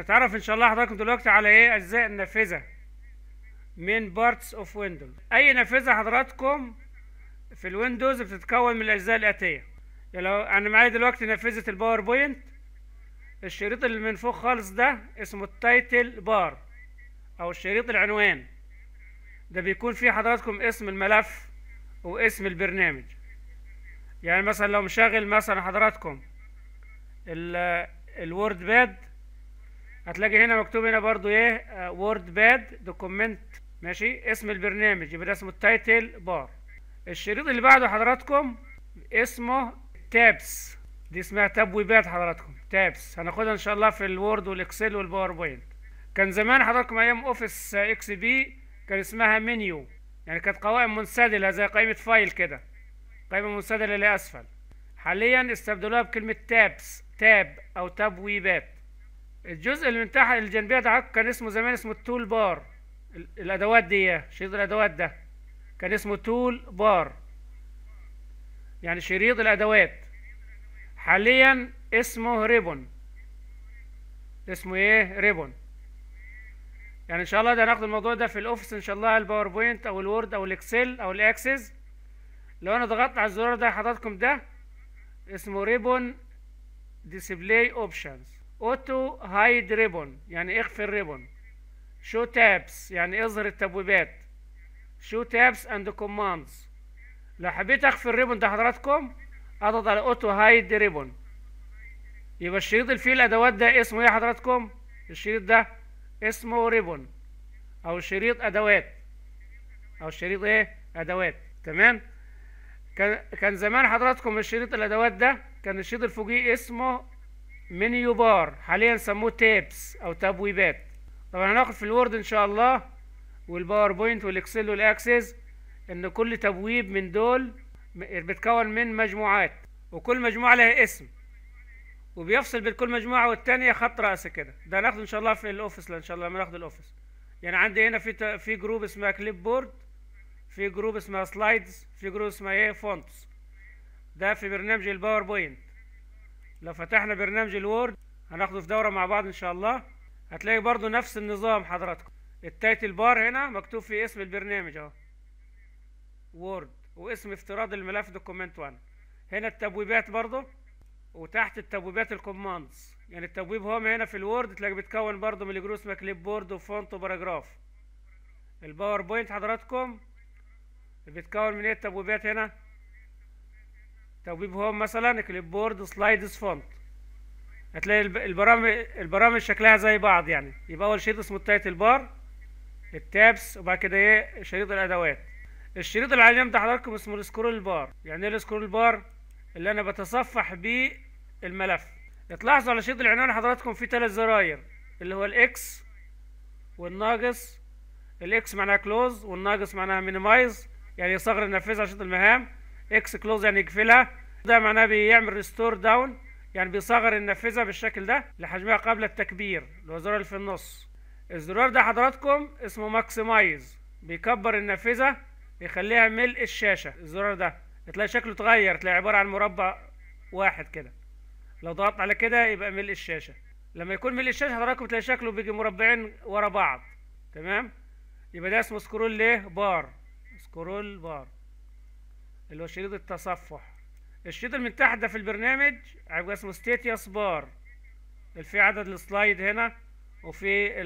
هنتعرف ان شاء الله حضراتكم دلوقتي على ايه اجزاء النافذه من بارتس اوف ويندوز اي نافذه حضراتكم في الويندوز بتتكون من الاجزاء الاتيه يعني لو انا معايا دلوقتي نافذه الباوربوينت الشريط اللي من فوق خالص ده اسمه التايتل بار او الشريط العنوان ده بيكون فيه حضراتكم اسم الملف واسم البرنامج يعني مثلا لو مشغل مثلا حضراتكم الوورد باد هتلاقي هنا مكتوب هنا برضو ايه وورد باد دوكمنت ماشي اسم البرنامج يبقى ده اسمه التايتل بار الشريط اللي بعده حضراتكم اسمه تابس دي اسمها تبويبات حضراتكم تابس هناخدها ان شاء الله في الوورد والاكسل والباوربوينت كان زمان حضراتكم ايام اوفيس اكس بي كان اسمها منيو يعني كانت قوائم منسدله زي قائمه فايل كده قائمه منسدله لاسفل حاليا استبدلوها بكلمه تابس تاب او تبويبات الجزء اللي من تحت الجنبيه ده كان اسمه زمان اسمه التول بار الادوات دي شريط الادوات ده كان اسمه تول بار يعني شريط الادوات حاليا اسمه ريبون اسمه ايه ريبون يعني ان شاء الله ده هناخد الموضوع ده في الاوفيس ان شاء الله الباوربوينت او الوورد او الاكسل او الاكسس لو انا ضغطت على الزرار ده حضراتكم ده اسمه ريبون ديسبلاي اوبشنز اوتو هايد ريبون يعني اخفي الريبون شو تابس يعني اظهر التبويبات شو تابس اند كوماندز لو حبيت اخفي الريبون ده حضراتكم اضغط على اوتو هايد ريبون يبقى الشريط اللي فيه الادوات ده اسمه ايه حضراتكم الشريط ده اسمه ريبون او شريط ادوات او شريط ايه ادوات تمام كان كان زمان حضراتكم الشريط الادوات ده كان الشريط الفوقي اسمه منيو بار حاليا سموه تابس او تبويبات طبعا هناخد في الوورد ان شاء الله والباوربوينت والاكسل والاكسس ان كل تبويب من دول بتكون من مجموعات وكل مجموعة لها اسم وبيفصل بين كل مجموعة والثانيه خط رأس كده ده هناخده ان شاء الله في الاوفيس ان شاء الله لما ناخد الاوفيس يعني عندي هنا في في جروب اسمها كليب بورد في جروب اسمها سلايدز في جروب اسمها ايه فونتس ده في برنامج الباوربوينت لو فتحنا برنامج الوورد هناخده في دورة مع بعض ان شاء الله هتلاقي برضو نفس النظام حضراتكم التايتل بار هنا مكتوب فيه اسم البرنامج اهو وورد واسم افتراض الملف دوكيمنت 1 هنا التبويبات برضو وتحت التبويبات الكوماندز يعني التبويب هوم هنا في الوورد تلاقي بيتكون برضو من اسمها كليب بورد وفونت وباراجراف الباوربوينت حضراتكم بيتكون من ايه التبويبات هنا توبيب هوم مثلا كليب بورد سلايدز فونت هتلاقي البرامج البرامج شكلها زي بعض يعني يبقى اول شريط اسمه التايتل بار التابس وبعد كده ايه شريط الادوات الشريط اللي على جنب ده حضراتكم اسمه السكرول بار يعني ايه السكرول بار اللي انا بتصفح بيه الملف تلاحظوا على شريط العنوان حضراتكم فيه ثلاث زراير اللي هو الاكس والناقص الاكس معناها كلوز والناقص معناها مينيمايز يعني يصغر النافذه عشان المهام اكس كلوز يعني يقفلها ده معناه بيعمل ريستور داون يعني بيصغر النافذه بالشكل ده لحجمها قبل التكبير اللي هو الزرار اللي في النص الزرار ده حضراتكم اسمه ماكسمايز بيكبر النافذه بيخليها ملء الشاشه الزرار ده تلاقي شكله اتغير تلاقي عباره عن مربع واحد كده لو ضغطت على كده يبقى ملء الشاشه لما يكون ملء الشاشه حضراتكم تلاقي شكله بيجي مربعين ورا بعض تمام يبقى ده اسمه سكرول ليه بار سكرول بار اللي هو شريط التصفح الشريط اللي من تحت ده في البرنامج هيبقى اسمه ستيتيس بار في عدد السلايد هنا وفي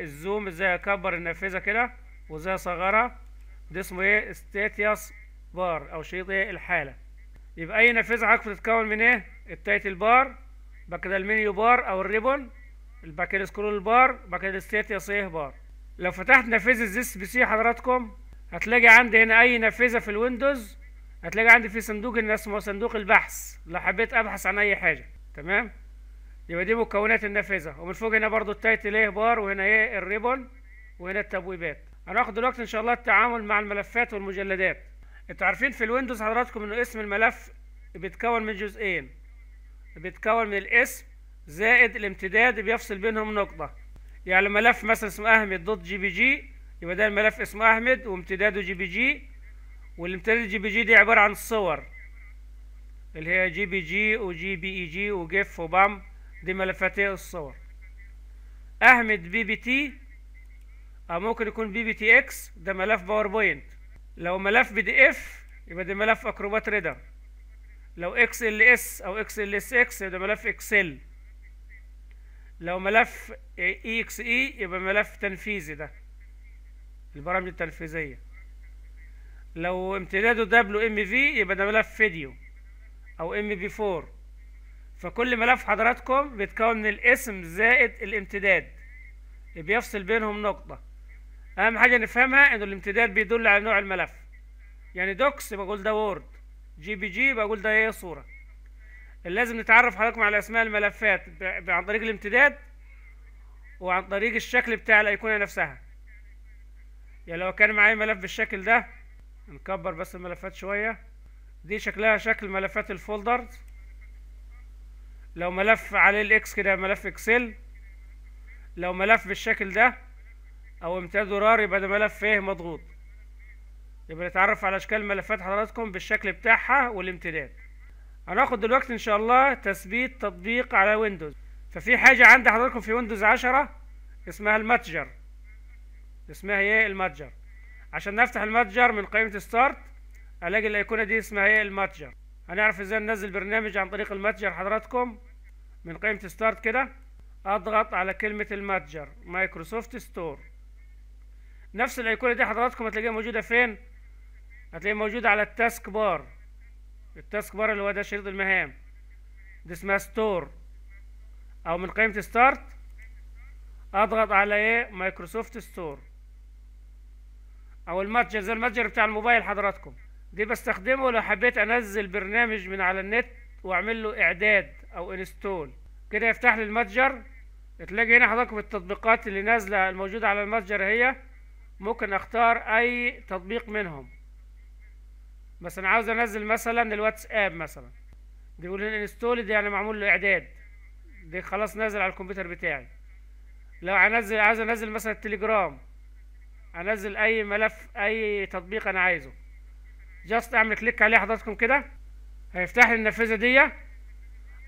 الزوم ازاي اكبر النافذه كده وازاي اصغرها ده اسمه ايه ستيتيس بار او شريط ايه الحاله يبقى اي نافذه عندكم بتتكون من ايه التايتل بار بعد كده المنيو بار او الريبون بعد كده السكرول بار بعد كده الستيتيس ايه بار لو فتحت نافذه زيس بي سي حضراتكم هتلاقي عندي هنا اي نافذه في الويندوز هتلاقي عندي في صندوق اسمه صندوق البحث لو حبيت ابحث عن اي حاجه تمام يبقى دي مكونات النافذه ومن فوق هنا برضو التايتل ايه بار وهنا ايه الريبون وهنا التبويبات هناخد دلوقتي ان شاء الله التعامل مع الملفات والمجلدات انتوا عارفين في الويندوز حضراتكم ان اسم الملف بيتكون من جزئين بيتكون من الاسم زائد الامتداد بيفصل بينهم نقطه يعني ملف مثلا اسمه احمد دوت جي بي جي يبقى ده الملف اسمه احمد وامتداده جي بي جي والامتداد جي بي جي دي عبارة عن الصور اللي هي جي بي جي وجي بي اي جي وجيف وبام دي ملفاتي الصور احمد بي بي تي او ممكن يكون بي بي تي اكس ده ملف باوربوينت لو ملف بي دي اف يبقى ده ملف اكروبات ريدر لو اكس ال اس او اكس ال اس اكس يبقى ده ملف اكسل لو ملف اي اكس اي يبقى ملف تنفيذي ده البرامج التنفيذيه لو امتداده دبليو ام في يبقى ده ملف فيديو او ام بي 4 فكل ملف حضراتكم بيتكون من الاسم زائد الامتداد بيفصل بينهم نقطة اهم حاجة نفهمها ان الامتداد بيدل على نوع الملف يعني دوكس بقول ده وورد جي بي جي بقول ده هي إيه صورة لازم نتعرف حضراتكم على اسماء الملفات عن طريق الامتداد وعن طريق الشكل بتاع الايقونة نفسها يعني لو كان معايا ملف بالشكل ده نكبر بس الملفات شوية دي شكلها شكل ملفات الفولدرز لو ملف عليه الاكس كده ملف اكسل لو ملف بالشكل ده او امتداد زرار يبقى ده ملف ايه مضغوط يبقى نتعرف على اشكال ملفات حضراتكم بالشكل بتاعها والامتداد هناخد دلوقتي ان شاء الله تثبيت تطبيق على ويندوز ففي حاجة عند حضراتكم في ويندوز عشرة اسمها المتجر اسمها ايه المتجر عشان نفتح المتجر من قائمة ستارت الاقي الايقونة دي اسمها هي إيه؟ المتجر هنعرف ازاي ننزل برنامج عن طريق المتجر حضراتكم من قائمة ستارت كده اضغط على كلمة المتجر مايكروسوفت ستور نفس الايقونة دي حضراتكم هتلاقيها موجودة فين هتلاقيها موجودة على التاسك بار التاسك بار اللي هو ده شريط المهام دي اسمها ستور او من قائمة ستارت اضغط على ايه مايكروسوفت ستور او المتجر زي المتجر بتاع الموبايل حضراتكم دي بستخدمه لو حبيت انزل برنامج من على النت واعمل له اعداد او انستول كده يفتح لي المتجر تلاقي هنا حضراتكم التطبيقات اللي نازله الموجوده على المتجر هي ممكن اختار اي تطبيق منهم مثلا عاوز انزل مثلا الواتساب مثلا دي يقول انستول دي يعني معمول له اعداد دي خلاص نازل على الكمبيوتر بتاعي لو هنزل عاوز انزل مثلا التليجرام انزل اي ملف اي تطبيق انا عايزه جاست اعمل كليك عليه حضراتكم كده هيفتح لي النافذه دي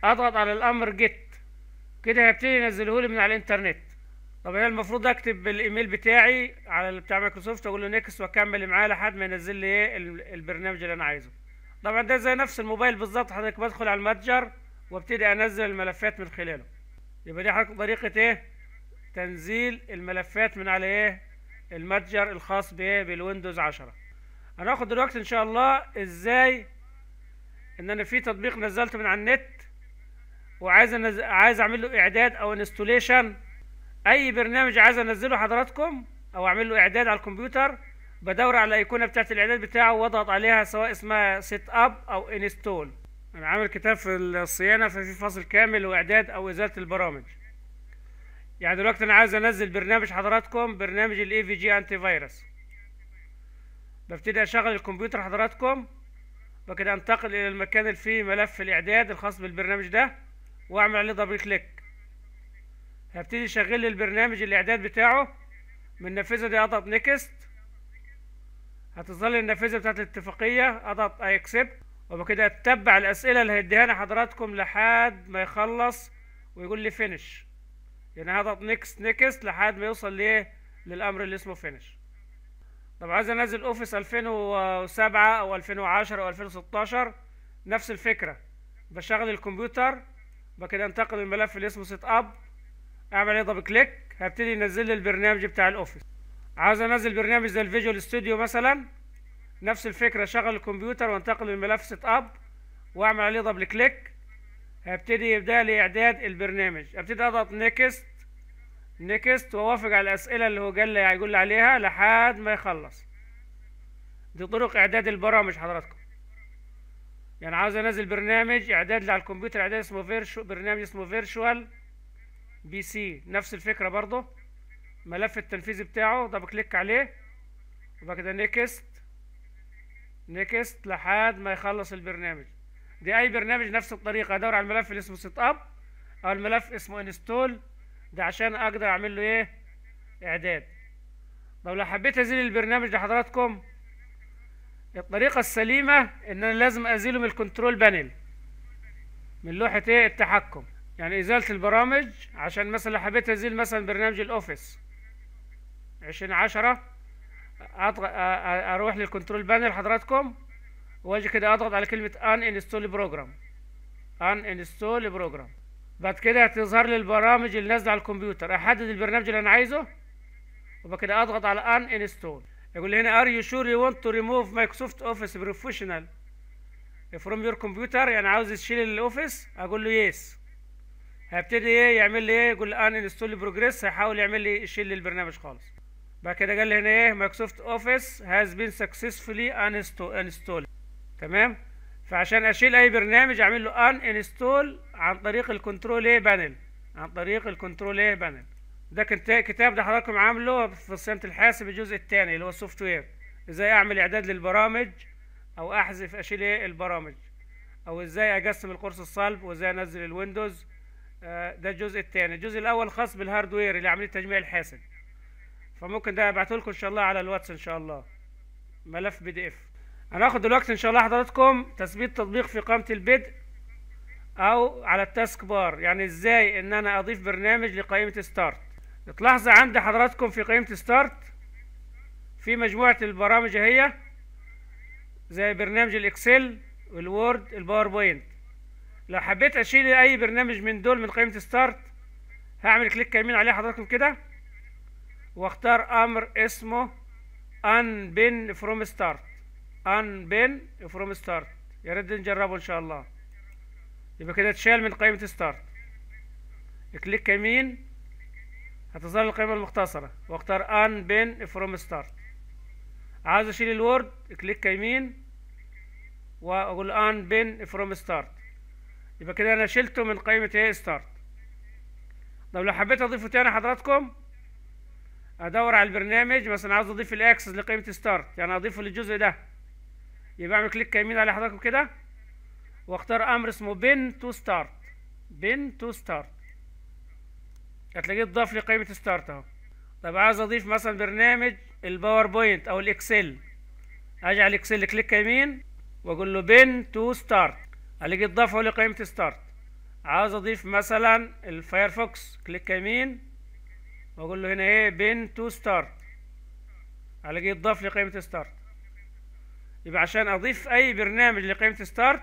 اضغط على الامر جيت كده هيبتدي ينزله لي من على الانترنت طب انا المفروض اكتب الايميل بتاعي على بتاع مايكروسوفت واقول له نيكس واكمل معاه لحد ما ينزل لي ايه البرنامج اللي انا عايزه طبعا ده زي نفس الموبايل بالظبط حضرتك بدخل على المتجر وابتدي انزل الملفات من خلاله يبقى دي حضرتك طريقه ايه تنزيل الملفات من على ايه المتجر الخاص بايه بالويندوز 10 هناخد دلوقتي ان شاء الله ازاي ان انا في تطبيق نزلته من على النت وعايز أنز... عايز اعمل له اعداد او انستوليشن اي برنامج عايز انزله حضراتكم او اعمل له اعداد على الكمبيوتر بدور على الايقونه بتاعه الاعداد بتاعه واضغط عليها سواء اسمها سيت اب او انستول انا عامل كتاب في الصيانه ففي فصل كامل واعداد او ازاله البرامج يعني دلوقتي انا عايز انزل برنامج حضراتكم برنامج الاي في جي انتي فيروس ببتدي اشغل الكمبيوتر حضراتكم وكده انتقل الى المكان اللي فيه ملف الاعداد الخاص بالبرنامج ده واعمل عليه دبل كليك هبتدي اشغل لي البرنامج الاعداد بتاعه من النافذه دي اضغط نيكست هتظل النافذه بتاعت الاتفاقيه اضغط اي اكسبت وبكده اتبع الاسئله اللي هيديها لحضراتكم لحد ما يخلص ويقول لي فينش يعني هضغط نيكست نيكست لحد ما يوصل ليه للامر اللي اسمه فينش طب عايز انزل اوفيس 2007 او 2010 او 2016 نفس الفكره بشغل الكمبيوتر بكده انتقل الملف اللي اسمه سيت اب اعمل ايه دبل كليك هبتدي ينزل لي البرنامج بتاع الاوفيس عاوز انزل برنامج زي الفيجوال ستوديو مثلا نفس الفكره شغل الكمبيوتر وانتقل للملف سيت اب واعمل عليه دبل كليك هبتدي يبدا لي اعداد البرنامج ابتدي اضغط نيكست نكست ووافق على الأسئلة اللي هو قال لي هيقول لي عليها لحد ما يخلص دي طرق إعداد البرامج حضراتكم يعني عاوز أنزل برنامج إعداد على الكمبيوتر إعداد اسمه فيرشو برنامج اسمه فيرشوال بي سي نفس الفكرة برضه ملف التنفيذي بتاعه ده بكليك عليه وبعد كده نكست نكست لحد ما يخلص البرنامج دي أي برنامج نفس الطريقة أدور على الملف اللي اسمه سيت أب أو الملف اسمه انستول ده عشان اقدر اعمل له ايه اعداد طب لو حبيت ازيل البرنامج لحضراتكم الطريقة السليمة ان انا لازم ازيله من الكنترول بانل من لوحة ايه التحكم يعني ازالة البرامج عشان مثلا لو حبيت ازيل مثلا برنامج الاوفيس عشرين عشرة اروح للكنترول بانل حضراتكم واجي كده اضغط على كلمة ان انستول بروجرام ان انستول بروجرام بعد كده هتظهر لي البرامج اللي نازله على الكمبيوتر احدد البرنامج اللي انا عايزه وبعد كده اضغط على ان انستول يقول لي هنا ار يو شور يو ونت تو ريموف مايكروسوفت اوفيس بروفيشنال فروم يور كمبيوتر يعني عاوز تشيل الاوفيس اقول له يس هبتدي ايه يعمل لي ايه يقول لي ان انستول بروجريس هيحاول يعمل لي يشيل لي البرنامج خالص بعد كده قال لي هنا ايه مايكروسوفت اوفيس هاز بين سكسسفولي انستول تمام فعشان اشيل اي برنامج اعمل له ان انستول عن طريق الكنترول ايه بانل عن طريق الكنترول ايه بانل ده كتاب ده حضراتكم عامله في صيانه الحاسب الجزء الثاني اللي هو السوفت وير ازاي اعمل اعداد للبرامج او احذف اشيل ايه البرامج او ازاي اقسم القرص الصلب وازاي انزل الويندوز آه ده الجزء الثاني الجزء الاول خاص بالهاردوير اللي عمليه تجميع الحاسب فممكن ده ابعته لكم ان شاء الله على الواتس ان شاء الله ملف بي دي اف هناخد دلوقتي ان شاء الله حضراتكم تثبيت تطبيق في قامه البدء او على التاسك بار يعني ازاي ان انا اضيف برنامج لقائمه ستارت تلاحظ عند حضراتكم في قائمه ستارت في مجموعه البرامج اهي زي برنامج الاكسل والوورد الباوربوينت لو حبيت اشيل اي برنامج من دول من قائمه ستارت هعمل كليك يمين عليه حضراتكم كده واختار امر اسمه unbin from start unbin from start يا ريت نجربه ان شاء الله يبقى كده اتشال من قائمة ستارت كليك يمين هتظهر القائمة المختصرة واختار ان بين فروم ستارت عايز اشيل الوورد كليك يمين واقول ان بين فروم ستارت يبقى كده انا شلته من قائمة ايه ستارت طب لو حبيت اضيفه تاني حضراتكم ادور على البرنامج مثلا عايز اضيف الاكسس لقائمة ستارت يعني اضيفه للجزء ده يبقى اعمل كليك يمين على حضراتكم كده واختار امر اسمه بن تو ستارت بن تو ستارت هتلاقيه اتضاف لي ستارت اهو طب عايز اضيف مثلا برنامج الباوربوينت او الاكسل اجي على الاكسل كليك يمين واقول له بن تو ستارت الاقي اضافه لقيمه ستارت عايز اضيف مثلا الفايرفوكس كليك يمين واقول له هنا ايه بن تو ستارت الاقي اضاف لقيمه ستارت يبقى عشان اضيف اي برنامج لقيمه ستارت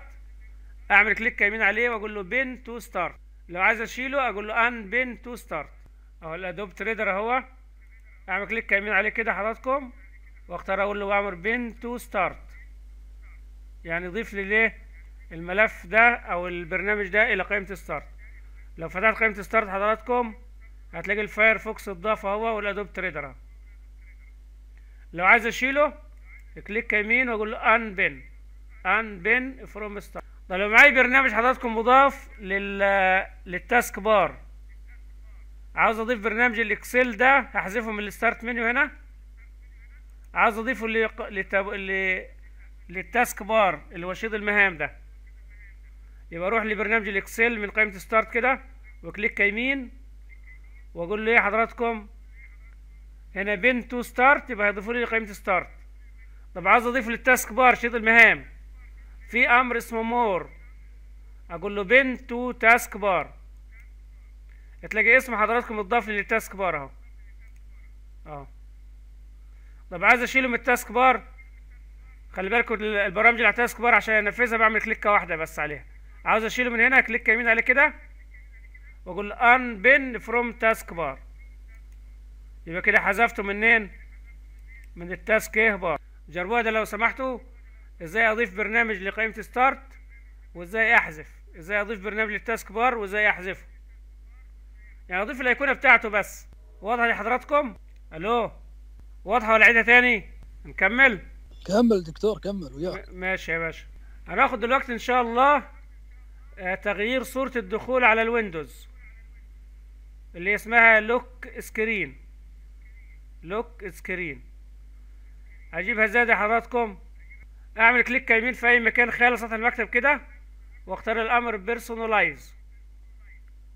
اعمل كليك يمين عليه واقول له بين تو ستارت لو عايز اشيله اقول له ان بين تو ستارت اهو الادوب تريدر اهو اعمل كليك يمين عليه كده حضراتكم واختار اقول له واعمل بين تو ستارت يعني ضيف لي ليه الملف ده او البرنامج ده الى قائمه ستارت لو فتحت قائمه ستارت حضراتكم هتلاقي الفايرفوكس اتضاف اهو والادوب تريدر لو عايز اشيله كليك يمين واقول له ان بين ان بين فروم ستارت طب لو معايا برنامج حضراتكم مضاف لل للتاسك بار عاوز اضيف برنامج الاكسل ده هحذفه من الستارت منيو هنا عاوز اضيفه للتاب... لتاب... ل... للتاسك بار اللي هو شيط المهام ده يبقى اروح لبرنامج الاكسل من قائمه ستارت كده وكليك يمين واقول له ايه حضراتكم هنا بين تو ستارت يبقى هيضيفوا لي قائمه ستارت طب عاوز اضيف للتاسك بار شيط المهام في امر اسمه مور اقول له بين تو تاسك بار تلاقي اسم حضراتكم متضاف للتاسك بار اهو اه طب عايز اشيله من التاسك بار خلي بالكوا البرامج اللي على التاسك بار عشان انفذها بعمل كليكه واحده بس عليها عاوز اشيله من هنا كليك يمين عليه كده واقول ان بن فروم تاسك بار يبقى كده حذفته منين من التاسك ايه بار جربوها ده لو سمحتوا ازاي اضيف برنامج لقائمة ستارت وازاي احذف ازاي اضيف برنامج للتاسك بار وازاي احذفه يعني اضيف الايقونة بتاعته بس واضحة لحضراتكم الو واضحة ولا عيدها تاني نكمل كمل دكتور كمل وياك ماشي يا باشا هناخد دلوقتي ان شاء الله آه، تغيير صورة الدخول على الويندوز اللي اسمها لوك سكرين لوك سكرين هجيبها زي حضراتكم اعمل كليك يمين في اي مكان خلال سطح المكتب كده واختار الامر بيرسونلايز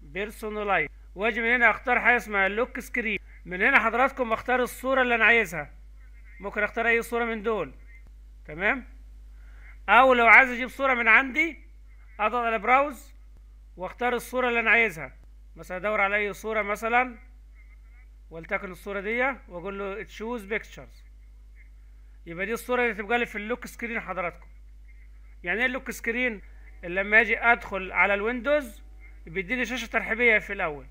بيرسونلايز واجي من هنا اختار حاجه اسمها لوك سكرين من هنا حضراتكم اختار الصوره اللي انا عايزها ممكن اختار اي صوره من دول تمام او لو عايز اجيب صوره من عندي اضغط على براوز واختار الصوره اللي انا عايزها مثلا ادور على اي صوره مثلا ولتكن الصوره دي واقول له تشوز بيكتشرز يبقى دي الصوره اللي تبقى لي في اللوك سكرين حضراتكم يعني ايه اللوك سكرين لما اجي ادخل على الويندوز بيديني شاشه ترحيبيه في الاول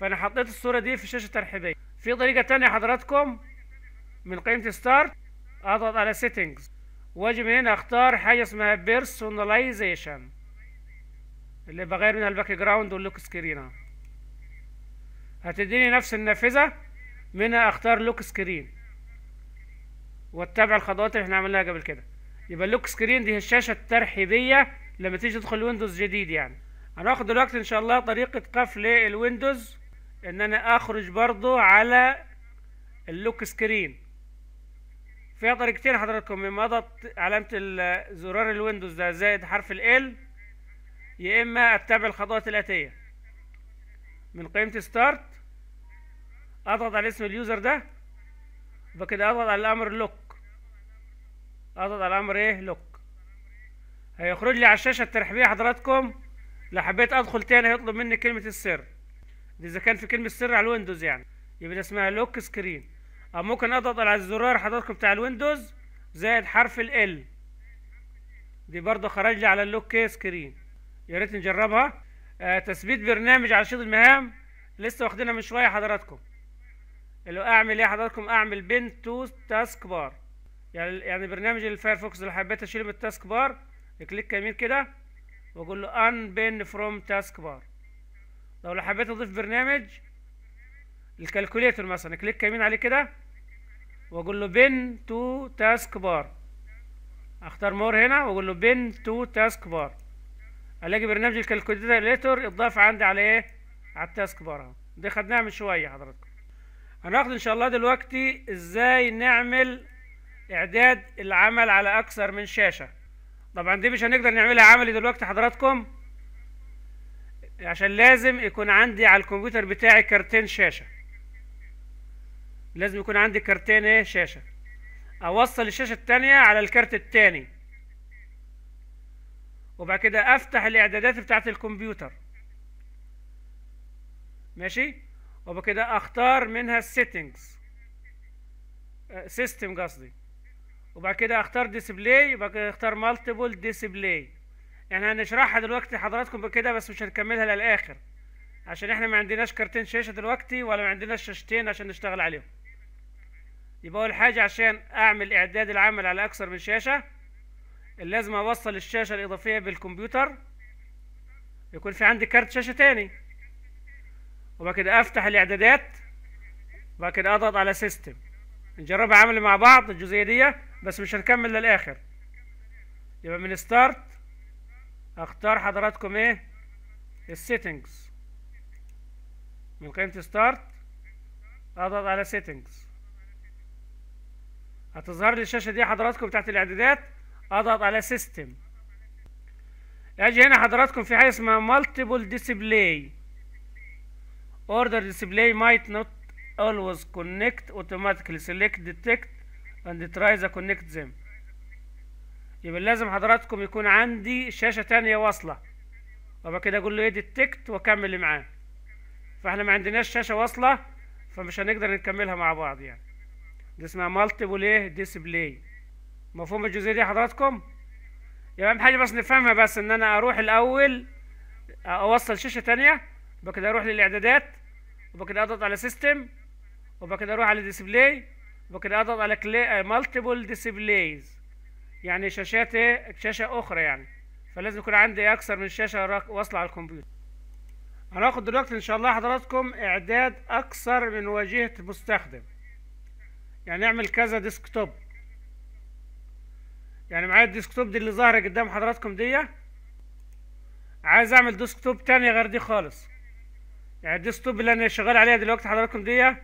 فانا حطيت الصوره دي في شاشه ترحيبيه في طريقه تانية حضراتكم من قيمه ستارت اضغط على سيتنجز واجي من هنا اختار حاجه اسمها بيرسوناليزيشن اللي بغير منها الباك جراوند واللوك سكرين هتديني نفس النافذه منها اختار لوك سكرين واتبع الخطوات اللي احنا عملناها قبل كده يبقى اللوك سكرين دي الشاشه الترحيبيه لما تيجي تدخل ويندوز جديد يعني هناخد دلوقتي ان شاء الله طريقه قفل الويندوز ان انا اخرج برضو على اللوك سكرين فيها طريقتين حضراتكم يا اما اضغط علامه زرار الويندوز ده زائد حرف ال يا اما اتبع الخطوات الاتيه من قائمه ستارت اضغط على اسم اليوزر ده فكده اضغط على الامر لوك اضغط على الامر ايه لوك هيخرج لي على الشاشه الترحيبيه حضراتكم لو حبيت ادخل تاني هيطلب مني كلمه السر دي اذا كان في كلمه سر على الويندوز يعني يبقى اسمها لوك سكرين او ممكن اضغط على الزرار حضراتكم بتاع الويندوز زائد حرف ال دي برضه خرج لي على اللوك إيه سكرين يا ريت نجربها آه تثبيت برنامج على شريط المهام لسه واخدينها من شويه حضراتكم اللي هو اعمل ايه حضراتكم اعمل بين تو تاسك بار يعني يعني برنامج الفايرفوكس لو حبيت اشيله من التاسك بار كليك يمين كده واقول له ان بين فروم تاسك بار لو حبيت اضيف برنامج الكالكوليتر مثلا كليك يمين عليه كده واقول له بين تو تاسك بار اختار مور هنا واقول له بين تو تاسك بار الاقي برنامج الكالكوليتر يتضاف عندي على ايه على التاسك بار اهو دي خدناها من شويه حضراتكم هناخد ان شاء الله دلوقتي ازاي نعمل اعداد العمل على اكثر من شاشه طبعا دي مش هنقدر نعملها عملي دلوقتي حضراتكم عشان لازم يكون عندي على الكمبيوتر بتاعي كارتين شاشه لازم يكون عندي كارتين ايه شاشه اوصل الشاشه التانية على الكارت التاني وبعد كده افتح الاعدادات بتاعه الكمبيوتر ماشي وبعد كده اختار منها السيتنجز آه، سيستم قصدي وبعد كده اختار ديسبلاي وبعد كده اختار مالتيبل ديسبلاي يعني هنشرحها دلوقتي لحضراتكم كده بس مش هنكملها للاخر عشان احنا ما عندناش كارتين شاشه دلوقتي ولا ما عندناش شاشتين عشان نشتغل عليهم يبقى اول حاجه عشان اعمل اعداد العمل على اكثر من شاشه لازم اوصل الشاشه الاضافيه بالكمبيوتر يكون في عندي كارت شاشه تاني وبعد كده افتح الاعدادات وبعد كده اضغط على سيستم نجربها عمل مع بعض الجزئيه دي بس مش هنكمل للاخر يبقى من ستارت اختار حضراتكم ايه السيتنجز من قيمه ستارت اضغط على سيتنجز هتظهر لي الشاشه دي حضراتكم تحت الاعدادات اضغط على سيستم اجي هنا حضراتكم في حاجه اسمها مالتيبل ديسبلاي order display might not always connect automatically select detect and try to connect them يبقى لازم حضراتكم يكون عندي شاشة ثانيه واصلة وبعد كده اقول له ايه ديتكت واكمل معاه فاحنا ما عندناش شاشة واصلة فمش هنقدر نكملها مع بعض يعني دي اسمها مالتيبل ايه ديسبلاي مفهوم الجزئية دي حضراتكم؟ يبقى اهم حاجة بس نفهمها بس ان انا اروح الاول اوصل شاشة ثانيه وبكده اروح للاعدادات وبكده اضغط على سيستم وبكده اروح على ديسبلاي وبكده اضغط على كلي... مالتيبل ديسبلايز يعني شاشات ايه شاشه اخرى يعني فلازم يكون عندي اكثر من شاشه واصله على الكمبيوتر هناخد دلوقتي ان شاء الله حضراتكم اعداد اكثر من واجهه مستخدم يعني نعمل كذا ديسكتوب يعني معايا الديسكتوب دي اللي ظاهره قدام حضراتكم دي عايز اعمل ديسكتوب تاني غير دي خالص يعني الديسكتوب اللي انا شغال عليها دلوقتي حضراتكم دي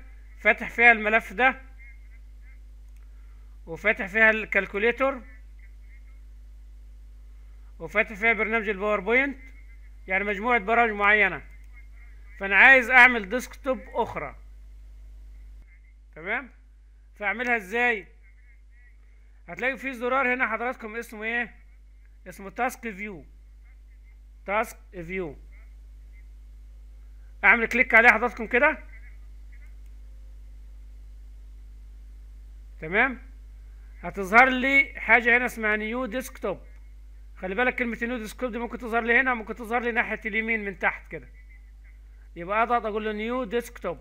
فاتح فيها الملف ده وفاتح فيها الكالكوليتور وفاتح فيها برنامج الباوربوينت يعني مجموعة برامج معينة فانا عايز اعمل ديسكتوب اخرى تمام فاعملها ازاي هتلاقي في زرار هنا حضراتكم اسمه ايه اسمه تاسك فيو تاسك فيو اعمل كليك عليه حضراتكم كده تمام هتظهر لي حاجه هنا اسمها نيو ديسكتوب خلي بالك كلمه نيو ديسكتوب دي ممكن تظهر لي هنا ممكن تظهر لي ناحيه اليمين من تحت كده يبقى اضغط اقول له نيو ديسكتوب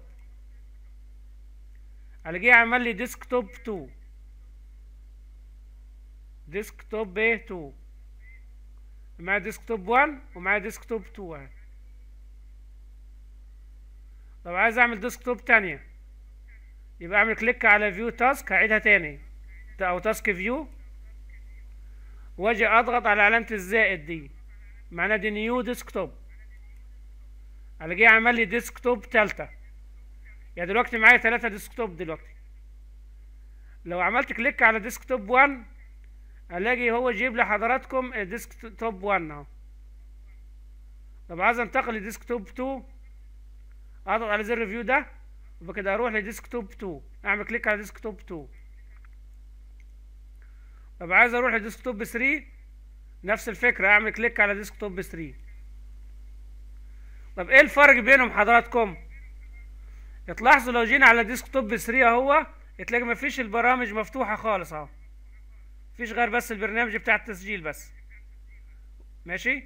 الاقيه عمل لي ديسكتوب 2 ديسكتوب ايه 2 معايا ديسكتوب 1 ومعايا ديسكتوب 2 لو عايز اعمل ديسكتوب تانية يبقى اعمل كليك على فيو تاسك هعيدها تاني او تاسك فيو واجي اضغط على علامة الزائد دي معناها دي نيو ديسكتوب الاقيه عمل لي ديسكتوب تالتة يعني دلوقتي معايا تلاتة ديسكتوب دلوقتي لو عملت كليك على ديسكتوب 1 الاقي هو جيب لحضراتكم ديسكتوب 1 اهو طب عايز انتقل لديسكتوب 2 اضغط على زر فيو ده وبكده اروح لديسكتوب 2 اعمل كليك على ديسكتوب 2 طب عايز اروح لديسكتوب 3 نفس الفكره اعمل كليك على ديسكتوب 3 طب ايه الفرق بينهم حضراتكم تلاحظوا لو جينا على ديسكتوب 3 اهو تلاقي مفيش البرامج مفتوحه خالص اهو مفيش غير بس البرنامج بتاع التسجيل بس ماشي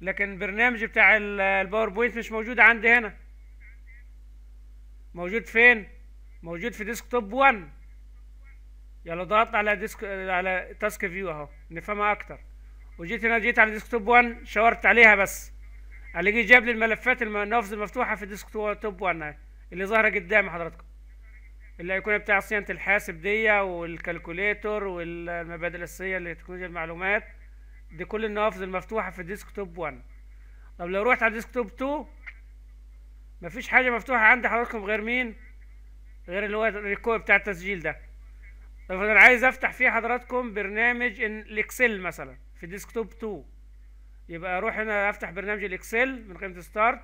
لكن البرنامج بتاع الباوربوينت مش موجود عندي هنا موجود فين موجود في ديسك توب 1 يلا ضغط على ديسك على تاسك فيو اهو نفهمها اكتر وجيت هنا جيت على ديسك توب 1 شاورت عليها بس اللي جه جاب لي الملفات النافذه المفتوحه في ديسك توب 1 اللي ظاهره قدام حضراتكم اللي هيكون بتاع صيانه الحاسب دي والكالكوليتر والمبادئ الاساسيه لتكنولوجيا المعلومات دي كل النوافذ المفتوحة في توب 1 طب لو روحت على توب 2 مفيش حاجة مفتوحة عندي حضراتكم غير مين؟ غير اللي هو الريكو بتاع التسجيل ده طب انا عايز افتح فيه حضراتكم برنامج الاكسل مثلا في ديسكتوب 2 يبقى اروح هنا افتح برنامج الاكسل من قيمة ستارت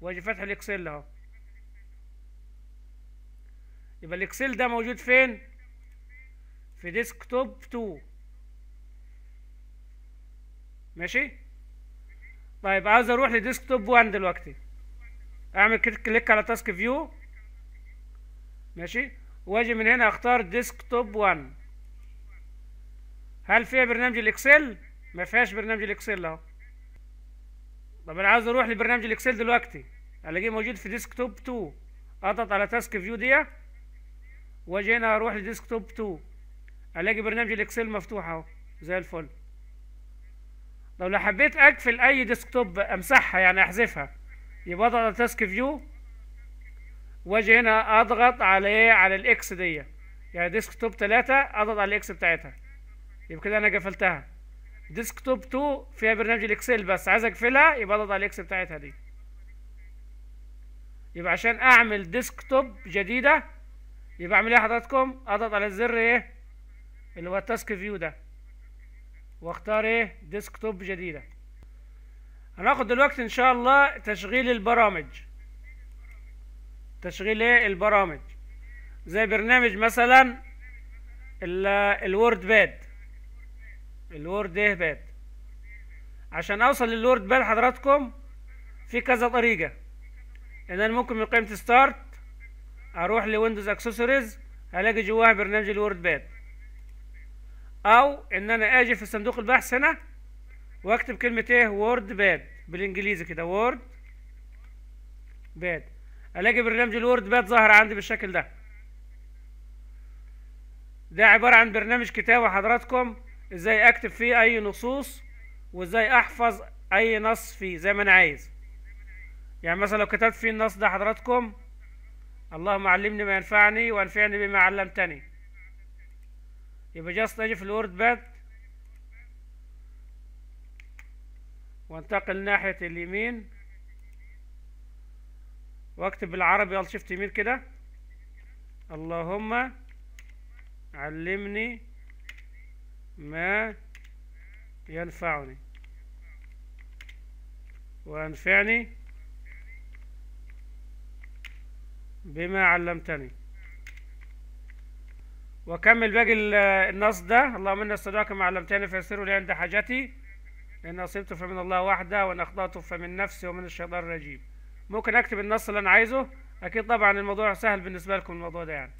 واجي فاتح الاكسل اهو يبقى الاكسل ده موجود فين؟ في ديسكتوب 2 ماشي طيب عاوز اروح لديسكتوب 1 دلوقتي اعمل كليك على تاسك فيو ماشي واجي من هنا اختار ديسكتوب 1 هل فيها برنامج الاكسل ما فيهاش برنامج الاكسل اهو طب انا عاوز اروح لبرنامج الاكسل دلوقتي الاقيه موجود في ديسكتوب 2 اضغط على تاسك فيو دي واجي هنا اروح لديسكتوب 2 الاقي برنامج الاكسل مفتوح اهو زي الفل لو لو حبيت اقفل اي ديسكتوب امسحها يعني احذفها يبقى اضغط على تاسك فيو واجي هنا اضغط على ايه على الاكس دي يعني ديسكتوب 3 اضغط على الاكس بتاعتها يبقى كده انا قفلتها ديسكتوب 2 فيها برنامج الاكسل بس عايز اقفلها يبقى اضغط على الاكس بتاعتها دي يبقى عشان اعمل ديسكتوب جديده يبقى اعمل ايه حضراتكم اضغط على الزر ايه اللي هو التاسك فيو ده واختار ايه ديسكتوب جديدة هناخد دلوقتي ان شاء الله تشغيل البرامج تشغيل ايه البرامج زي برنامج مثلا الوورد باد الوورد ايه باد عشان اوصل للوورد باد حضراتكم في كذا طريقة ان انا ممكن من قيمة ستارت اروح لويندوز اكسسوارز هلاقي جواها برنامج الوورد باد او ان انا اجي في صندوق البحث هنا واكتب كلمة ايه وورد باد بالانجليزي كده وورد باد الاقي برنامج الوورد باد ظاهر عندي بالشكل ده ده عبارة عن برنامج كتابة حضراتكم ازاي اكتب فيه اي نصوص وازاي احفظ اي نص فيه زي ما انا عايز يعني مثلا لو كتبت فيه النص ده حضراتكم اللهم علمني ما ينفعني وانفعني بما علمتني يبقى جاست اجي في الورد باد وانتقل ناحية اليمين واكتب بالعربي الت شيفت يمين كده اللهم علمني ما ينفعني وانفعني بما علمتني واكمل باقي النص ده اللهم ان الصداقه ما علمتني فيسر لي عند حاجتي ان اصبت فمن الله وحده وان اخطات فمن نفسي ومن الشيطان الرجيم ممكن اكتب النص اللي انا عايزه اكيد طبعا الموضوع سهل بالنسبه لكم الموضوع ده يعني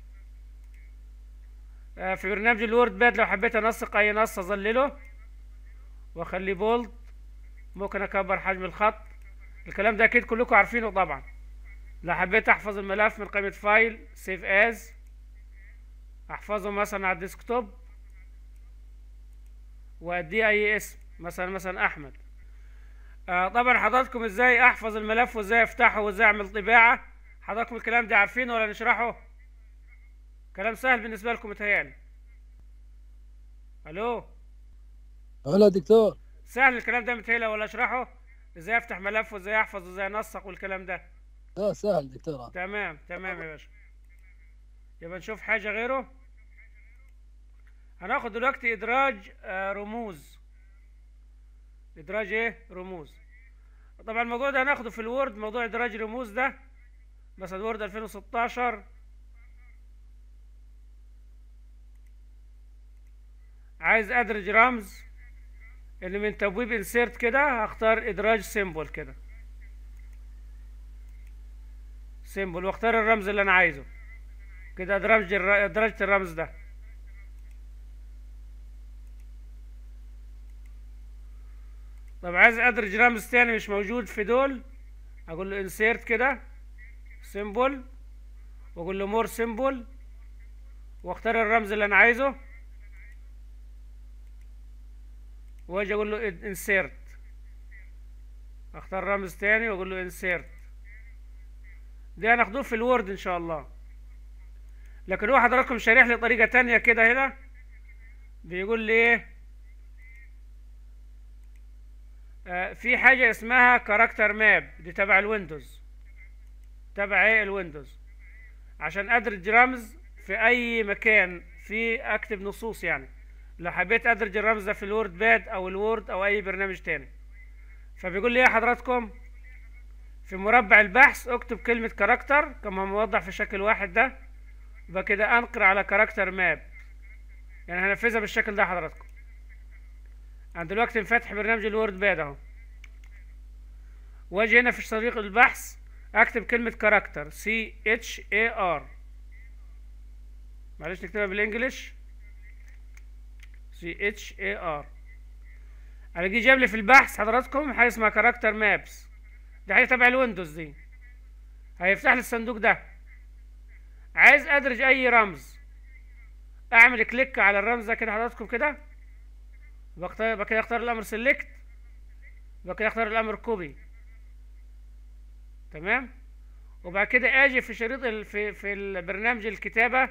آه، في برنامج الوورد باد لو حبيت انسق اي نص اظلله واخليه بولد ممكن اكبر حجم الخط الكلام ده اكيد كلكم عارفينه طبعا لو حبيت احفظ الملف من قائمه فايل سيف از احفظه مثلا على الديسكتوب واديه اي اسم مثلا مثلا احمد آه طبعا حضراتكم ازاي احفظ الملف وازاي افتحه وازاي اعمل طباعه حضراتكم الكلام ده عارفينه ولا نشرحه كلام سهل بالنسبه لكم متهيألي الو الو دكتور سهل الكلام ده متهيألي ولا اشرحه ازاي افتح ملف وازاي احفظ وازاي انسق والكلام ده اه سهل دكتور تمام تمام يا باشا يبقى نشوف حاجه غيره هناخد دلوقتي ادراج آه، رموز ادراج ايه رموز طبعا الموضوع ده هناخده في الوورد موضوع ادراج رموز ده مثلا وورد 2016 عايز ادرج رمز اللي من تبويب انسيرت كده هختار ادراج سيمبل كده سيمبل واختار الرمز اللي انا عايزه كده ادرجت ادرجت الرمز ده طب عايز ادرج رمز تاني مش موجود في دول اقول له انسيرت كده سيمبل واقول له مور سيمبل واختار الرمز اللي انا عايزه واجي اقول له انسيرت اختار رمز تاني واقول له انسيرت دي هناخدوه في الوورد ان شاء الله لكن هو حضراتكم شارح لي طريقه تانية كده هنا بيقول لي ايه آه، في حاجة اسمها كاركتر ماب دي تبع الويندوز تبع ايه الويندوز عشان ادرج رمز في اي مكان في اكتب نصوص يعني لو حبيت ادرج الرمز ده في الوورد باد او الوورد او اي برنامج تاني فبيقول لي ايه حضراتكم في مربع البحث اكتب كلمة كاركتر كما موضح في شكل واحد ده وبكده انقر على كاركتر ماب يعني هنفذها بالشكل ده حضراتكم انا دلوقتي مفتح برنامج الوورد باد اهو واجي هنا في صديق البحث اكتب كلمة كاركتر سي اتش اي ار معلش نكتبها بالانجلش سي اتش اي ار هلاقيه جاب لي في البحث حضراتكم حاجة اسمها كاركتر مابس دي حاجة تبع الويندوز دي هيفتح لي الصندوق ده عايز ادرج اي رمز اعمل كليك على الرمز ده كده حضراتكم كده بقي يختار الامر سيلكت بقي يختار الامر كوبي تمام وبعد كده اجي في شريط في في البرنامج الكتابه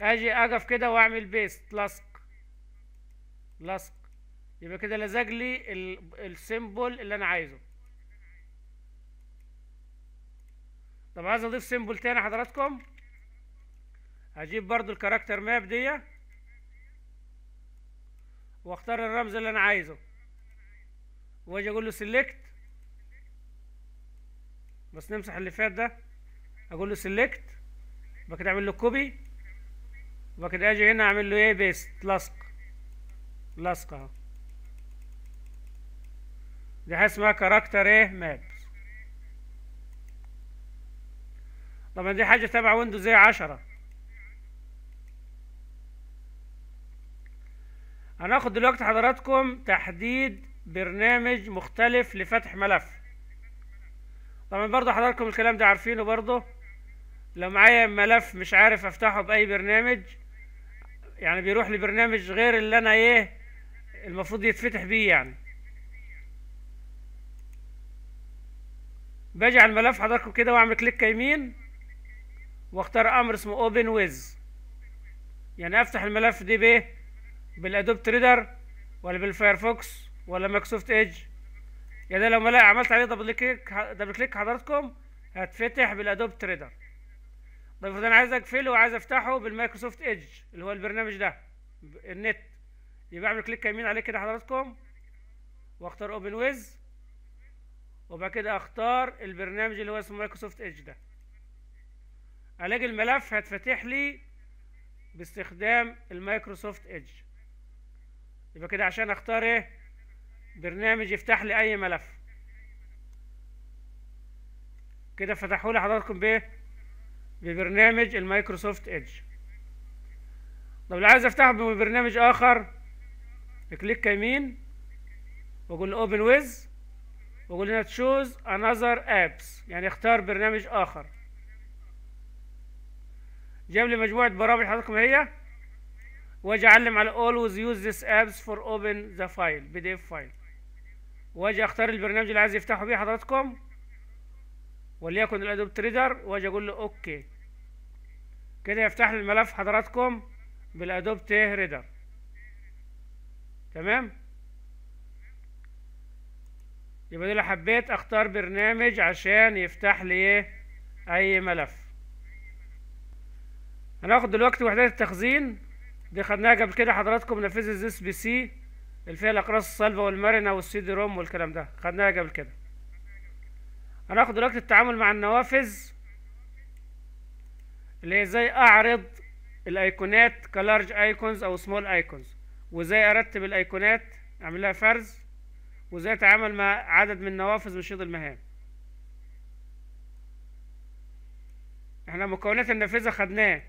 اجي اقف كده واعمل بيست لصق لصق يبقى كده لزج لي السيمبل اللي انا عايزه طب عايز اضيف سيمبل تاني حضراتكم هجيب برضو الكاركتر ماب ديه واختار الرمز اللي انا عايزه واجي اقول له سيلكت بس نمسح اللي فات ده اقول له سيلكت بعد كده اعمل له كوبي وبعد كده اجي هنا اعمل له ايه بيست لصق لصق اهو دي حاجه اسمها كاركتر ايه مابس طبعا دي حاجه تبع ويندوز ايه 10 هناخد دلوقتي حضراتكم تحديد برنامج مختلف لفتح ملف طبعا برضو حضراتكم الكلام ده عارفينه برضو لو معايا ملف مش عارف افتحه باي برنامج يعني بيروح لبرنامج غير اللي انا ايه المفروض يتفتح بيه يعني باجي على الملف حضراتكم كده واعمل كليك يمين واختار امر اسمه اوبن ويز يعني افتح الملف دي بايه بالادوب تريدر ولا بالفايرفوكس ولا مايكروسوفت ايدج يعني ده لو ما عملت عليه دبل كليك دبل كليك حضراتكم هتفتح بالادوب تريدر طب انا عايز اقفله وعايز افتحه بالمايكروسوفت ايدج اللي هو البرنامج ده النت يبقى اعمل كليك يمين عليه كده حضراتكم واختار اوبن ويز وبعد كده اختار البرنامج اللي هو اسمه مايكروسوفت ايدج ده الاقي الملف هيتفتح لي باستخدام المايكروسوفت ايدج يبقى كده عشان اختار ايه برنامج يفتح لي اي ملف كده فتحوا لي حضراتكم بايه ببرنامج المايكروسوفت ايدج طب لو عايز افتحه ببرنامج اخر بكليك يمين واقول له اوبن ويز واقول هنا تشوز انذر ابس يعني اختار برنامج اخر جاب لي مجموعه برامج حضراتكم هي واجي اعلم على always use this apps for open the file بي دي اف فايل واجي اختار البرنامج اللي عايز يفتحه بيه حضراتكم وليكن الادوب تريدر واجي اقول له اوكي كده يفتح لي الملف حضراتكم بالادوب تريدر تمام يبقى دي حبيت اختار برنامج عشان يفتح لي ايه اي ملف هناخد دلوقتي وحدات التخزين دي خدناها قبل كده حضراتكم نافذة اس بي سي اللي فيها الاقراص الصلبة والمرنة والسي دي روم والكلام ده خدناها قبل كده هناخد دلوقتي التعامل مع النوافذ اللي هي ازاي اعرض الايقونات كلارج ايكونز او سمول ايكونز وازاي ارتب الايقونات اعمل لها فرز وازاي اتعامل مع عدد من نوافذ وشيط المهام احنا مكونات النافذة خدناه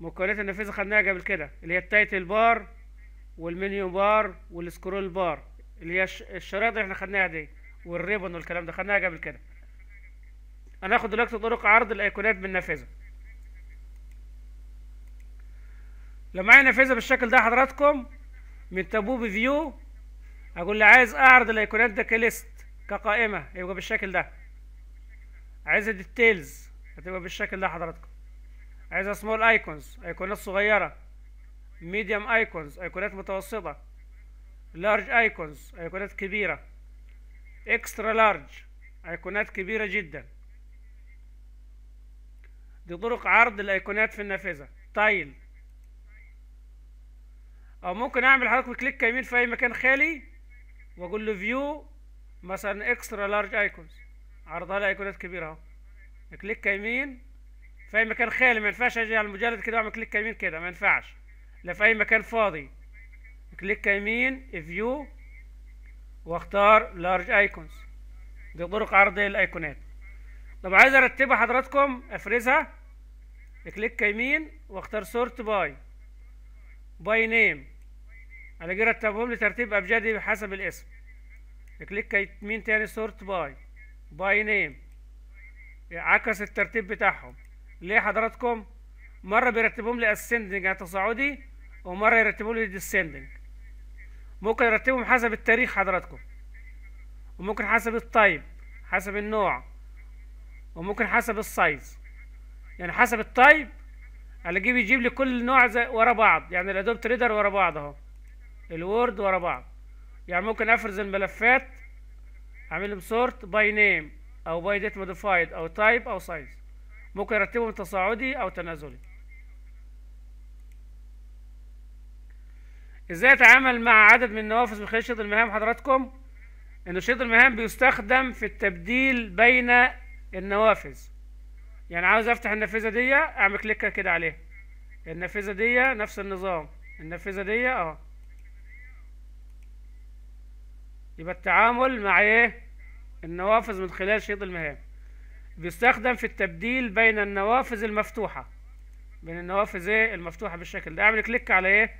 مكونات النافذه خدناها قبل كده اللي هي التايتل بار والمنيو بار والسكرول بار اللي هي الشرايط اللي احنا خدناها دي والريبون والكلام ده خدناها قبل كده هناخد دلوقتي طرق عرض الايقونات بالنافذه لو معايا نافذه بالشكل ده حضراتكم من تابوب فيو اقول لي عايز اعرض الايقونات ده كليست كقائمه يبقى بالشكل ده عايز الديتيلز هتبقى بالشكل ده حضراتكم عايزها سمول ايكونز ايقونات صغيره ميديوم ايكونز ايقونات متوسطه لارج ايكونز ايقونات كبيره اكسترا لارج ايقونات كبيره جدا دي طرق عرض الايقونات في النافذه تايل او ممكن اعمل حضرتك كليك يمين في اي مكان خالي واقول له فيو مثلا اكسترا لارج ايكونز عرضها لي ايقونات كبيره اهو كليك يمين في اي مكان خالي ما ينفعش اجي على المجلد كده واعمل كليك يمين كده ما ينفعش لا في اي مكان فاضي كليك يمين فيو واختار لارج ايكونز دي طرق عرض الايقونات طب عايز ارتبها حضراتكم افرزها كليك يمين واختار سورت باي باي نيم انا جه رتبهم لي ترتيب ابجدي بحسب الاسم كليك يمين تاني سورت باي باي نيم عكس الترتيب بتاعهم ليه حضراتكم مره بيرتبهم لي اسندنج يعني تصاعدي ومره يرتبوا لي ديسندنج ممكن يرتبهم حسب التاريخ حضراتكم وممكن حسب التايب حسب النوع وممكن حسب السايز يعني حسب التايب الاقيه يجيب لي كل نوع زي ورا بعض يعني الادوب تريدر ورا بعض اهو الوورد ورا بعض يعني ممكن افرز الملفات اعملهم سورت باي نيم او باي ديت موديفايد او تايب او سايز ممكن ارتبهم تصاعدي او تنازلي ازاي اتعامل مع عدد من النوافذ من خلال شيط المهام حضراتكم ان شيط المهام بيستخدم في التبديل بين النوافذ يعني عاوز افتح النافذه دي اعمل كليك كده عليها النافذه دي نفس النظام النافذه دي اه يبقى التعامل مع ايه النوافذ من خلال شيط المهام بيستخدم في التبديل بين النوافذ المفتوحة بين النوافذ ايه المفتوحة بالشكل ده اعمل كليك على ايه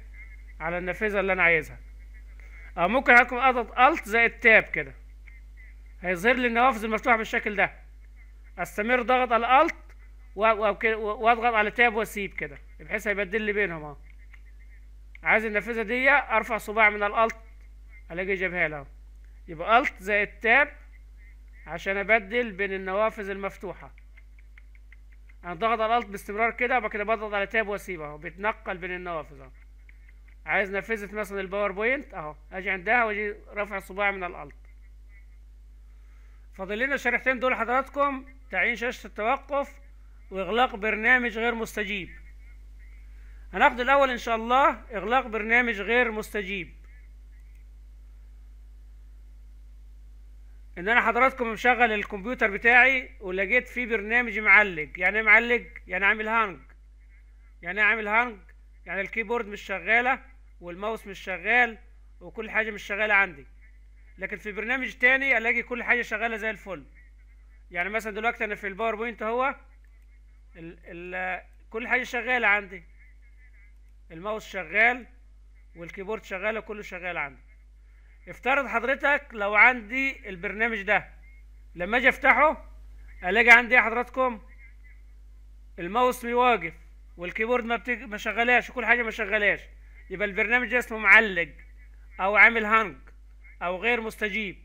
على النافذة اللي انا عايزها او ممكن هاكم اضغط الت زائد تاب كده هيظهر لي النوافذ المفتوحة بالشكل ده استمر ضغط على الت واضغط على تاب واسيب كده بحيث هيبدل لي بينهم اهو عايز النافذة دي ارفع صباع من الالت الاقي جابها لها يبقى الت زائد تاب عشان ابدل بين النوافذ المفتوحة انا ضغط على الالت باستمرار كده وبعد كده بضغط على تاب واسيبها اهو بيتنقل بين النوافذ اهو عايز نافذة مثلا الباوربوينت اهو اجي عندها واجي رافع صباعي من الالت فاضل لنا الشريحتين دول حضراتكم تعيين شاشة التوقف واغلاق برنامج غير مستجيب هناخد الاول ان شاء الله اغلاق برنامج غير مستجيب ان انا حضراتكم مشغل الكمبيوتر بتاعي ولقيت فيه برنامج معلق يعني ايه معلق يعني عامل هانج يعني ايه عامل هانج يعني الكيبورد مش شغاله والماوس مش شغال وكل حاجه مش شغاله عندي لكن في برنامج تاني الاقي كل حاجه شغاله زي الفل يعني مثلا دلوقتي انا في الباوربوينت اهو ال ال كل حاجه شغاله عندي الماوس شغال والكيبورد شغال وكله شغال عندي افترض حضرتك لو عندي البرنامج ده لما اجي افتحه الاقي عندي ايه حضراتكم الماوس واقف والكيبورد ما بتج... ما شغلاش وكل حاجه ما شغلاش يبقى البرنامج ده اسمه معلق او عامل هانج او غير مستجيب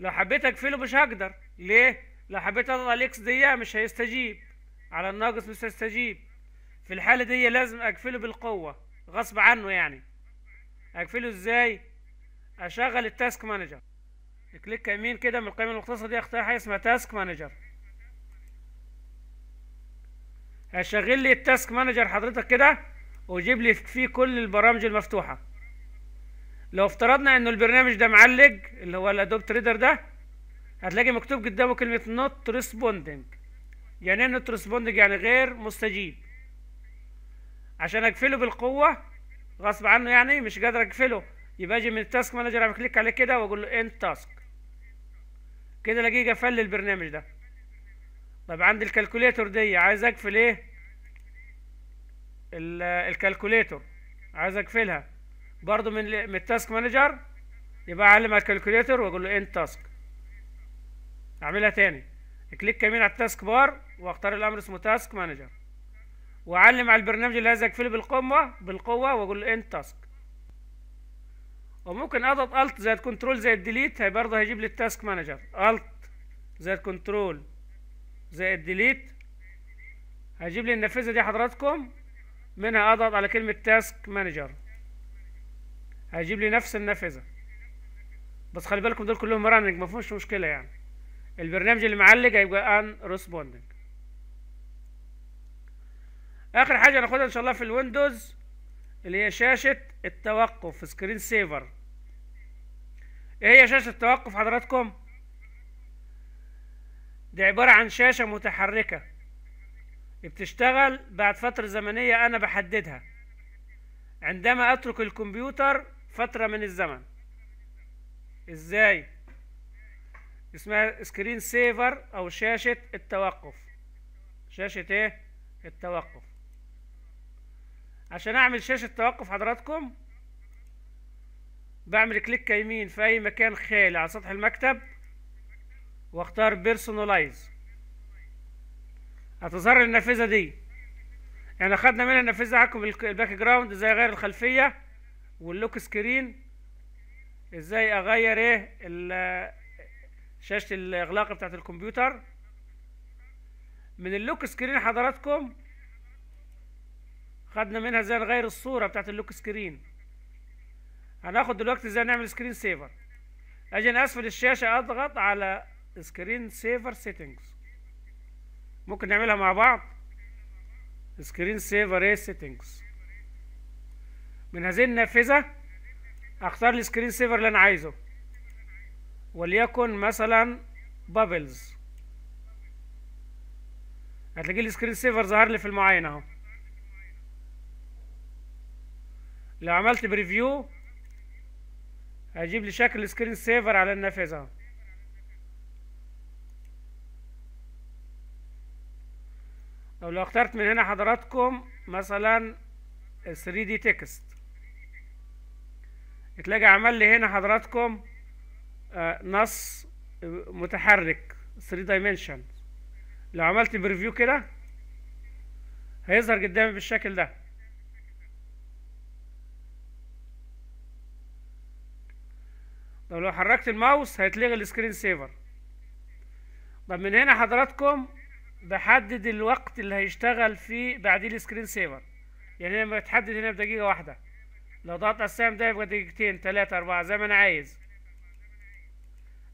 لو حبيت اقفله مش هقدر ليه لو حبيت اضغط على الاكس دي مش هيستجيب على الناقص مش هيستجيب في الحاله دي لازم اقفله بالقوه غصب عنه يعني اقفله ازاي اشغل التاسك مانجر كليك يمين كده من القائمه المختصه دي اختار حاجه اسمها تاسك مانجر هشغل لي التاسك مانجر حضرتك كده وجيب لي فيه كل البرامج المفتوحه لو افترضنا ان البرنامج ده معلق اللي هو الادوب تريدر ده هتلاقي مكتوب قدامه كلمه نوت ريسبوندنج يعني ايه نوت ريسبوندنج يعني غير مستجيب عشان اقفله بالقوه غصب عنه يعني مش قادر اقفله يبقى اجي من التاسك مانجر اعمل كليك عليه كده واقول له اند تاسك كده الاقيه قفل البرنامج ده طب عندي الكالكوليتور دي عايز اقفل ايه الكالكوليتور عايز اقفلها برضو من من التاسك مانجر يبقى اعلم على الكالكوليتور واقول له اند تاسك اعملها تاني كليك يمين على التاسك بار واختار الامر اسمه تاسك مانجر واعلم على البرنامج اللي عايز اقفله بالقمه بالقوه واقول له اند تاسك وممكن اضغط الت زائد كنترول زائد ديليت هي برضه هيجيب لي التاسك مانجر الت زائد كنترول زائد ديليت هيجيب لي النافذه دي حضراتكم منها اضغط على كلمه تاسك مانجر هيجيب لي نفس النافذه بس خلي بالكم دول كلهم رننج ما فيهمش مشكله يعني البرنامج اللي معلق هيبقى ان ريسبوندنج اخر حاجه هناخدها ان شاء الله في الويندوز اللي هي شاشه التوقف سكرين سيفر ايه هي شاشة التوقف حضراتكم دي عبارة عن شاشة متحركة بتشتغل بعد فترة زمنية انا بحددها عندما اترك الكمبيوتر فترة من الزمن ازاي اسمها سكرين سيفر او شاشة التوقف شاشة ايه التوقف عشان اعمل شاشة توقف حضراتكم بعمل كليك يمين في اي مكان خالي على سطح المكتب واختار بيرسونلايز هتظهر النافذه دي احنا يعني خدنا منها النافذه عكم الباك جراوند ازاي اغير الخلفيه واللوك سكرين ازاي اغير ايه شاشه الاغلاق بتاعت الكمبيوتر من اللوك سكرين حضراتكم خدنا منها ازاي نغير الصوره بتاعت اللوك سكرين هناخد دلوقتي ازاي نعمل سكرين سيفر اجي اسفل الشاشه اضغط على سكرين سيفر سيتنجز ممكن نعملها مع بعض سكرين سيفر ايه سيتنجز من هذه النافذه اختار السكرين سيفر اللي انا عايزه وليكن مثلا بابلز هتلاقي السكرين سيفر ظهر لي في المعاينة اهو لو عملت بريفيو هجيب لي شكل سكرين سيفر على النافذه اهو لو اخترت من هنا حضراتكم مثلا 3 دي تكست تلاقي عمل لي هنا حضراتكم آه، نص متحرك 3 دايمنشن لو عملت بريفيو كده هيظهر قدامي بالشكل ده طب لو حركت الماوس هيتلغي السكرين سيفر طب من هنا حضراتكم بحدد الوقت اللي هيشتغل فيه بعديه السكرين سيفر يعني انا بتحدد هنا بدقيقه واحده لو ضغطت على السهم ده يبقى دقيقتين تلاتة أربعة زي ما أنا عايز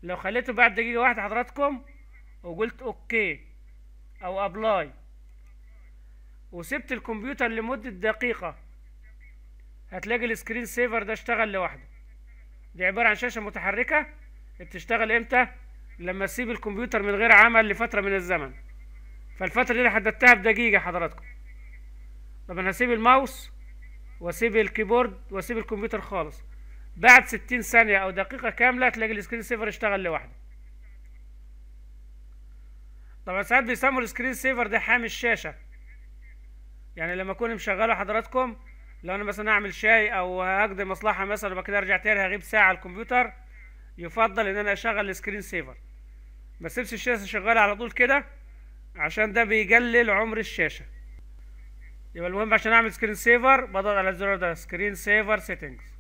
لو خليته بعد دقيقة واحدة حضراتكم وقلت أوكي أو أبلاي وسبت الكمبيوتر لمدة دقيقة هتلاقي السكرين سيفر ده اشتغل لوحده دي عبارة عن شاشة متحركة بتشتغل امتى لما تسيب الكمبيوتر من غير عمل لفترة من الزمن فالفترة دي انا حددتها بدقيقة حضراتكم طب انا هسيب الماوس واسيب الكيبورد واسيب الكمبيوتر خالص بعد 60 ثانية او دقيقة كاملة تلاقي السكرين سيفر اشتغل لوحده طبعا ساعات بيسموا السكرين سيفر ده حامي الشاشة يعني لما اكون مشغله حضراتكم لو انا مثلا اعمل شاي او هقضي مصلحه مثلا وبعد كده ارجع تاني هغيب ساعه على الكمبيوتر يفضل ان انا اشغل السكرين سيفر ما اسيبش الشاشه شغاله على طول كده عشان ده بيقلل عمر الشاشه يبقى المهم عشان اعمل سكرين سيفر بضغط على الزرار ده سكرين سيفر سيتنجز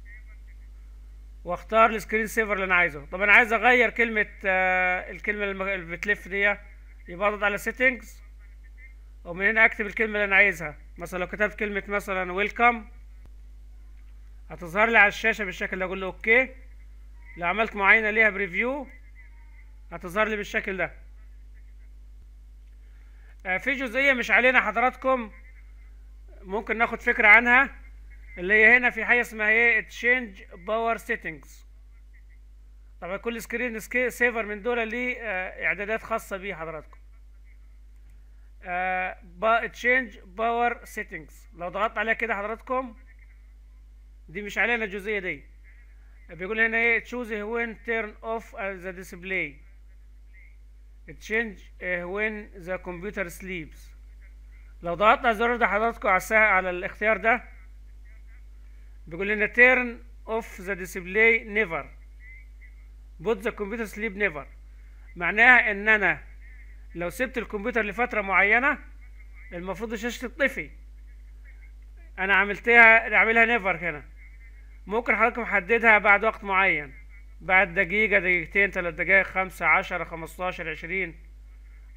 واختار السكرين سيفر اللي انا عايزه طب انا عايز اغير كلمه آه الكلمه اللي بتلف دي يبقى اضغط على سيتنجز ومن هنا اكتب الكلمه اللي انا عايزها مثلا لو كتبت كلمه مثلا ويلكم هتظهر لي على الشاشه بالشكل ده اقول له اوكي لو عملت معاينه ليها بريفيو هتظهر لي بالشكل ده آه، في جزئيه مش علينا حضراتكم ممكن ناخد فكره عنها اللي هي هنا في حاجه اسمها ايه تشينج باور سيتنجز طبعا كل سكرين سيفر من دول ليه آه، اعدادات خاصه بيه حضراتكم تشينج باور سيتنجز لو ضغطت عليها كده حضراتكم دي مش علينا الجزئيه دي بيقول هنا ايه تشوز وين تيرن اوف ذا ديسبلاي تشينج وين ذا كمبيوتر سليبس لو ضغطنا الزر ده حضراتكم على على الاختيار ده بيقول لنا تيرن اوف ذا ديسبلاي نيفر بوت ذا كمبيوتر سليب نيفر معناها ان انا لو سبت الكمبيوتر لفترة معينة المفروض الشاشة تطفي انا عملتها اعملها نيفر هنا ممكن حضرتك محددها بعد وقت معين بعد دقيقة دقيقتين تلات دقايق خمسة عشرة خمستاشر عشرين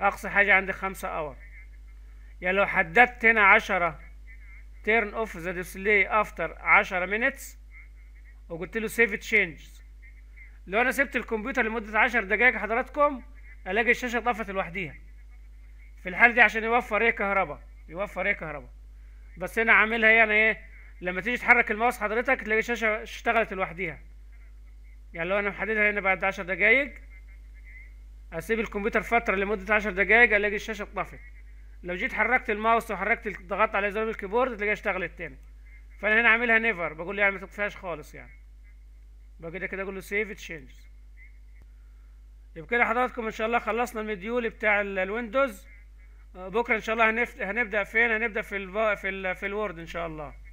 اقصى حاجة عندي خمسة اور يعني لو حددت هنا عشرة تيرن اوف ذا ديسلي افتر عشرة مينتس وقلت له سيف تشينجز لو انا سبت الكمبيوتر لمدة عشر دقايق حضراتكم الاقي الشاشه طفت لوحديها في الحاله دي عشان يوفر ايه كهرباء يوفر ايه كهرباء بس هنا عاملها يعني ايه لما تيجي تحرك الماوس حضرتك تلاقي الشاشه اشتغلت لوحديها يعني لو انا محددها هنا بعد 10 دقايق اسيب الكمبيوتر فتره لمده 10 دقايق الاقي الشاشه طفت لو جيت حركت الماوس وحركت ضغطت على زرار الكيبورد تلاقيها اشتغلت تاني فانا هنا عاملها نيفر بقول له يعني ما تطفيهاش خالص يعني بقى كده كده اقول له سيف تشينجز يبقى كده حضراتكم ان شاء الله خلصنا المديول بتاع الويندوز آه، بكره ان شاء الله هنبدا فين هنبدا في ال في في الوورد ان شاء الله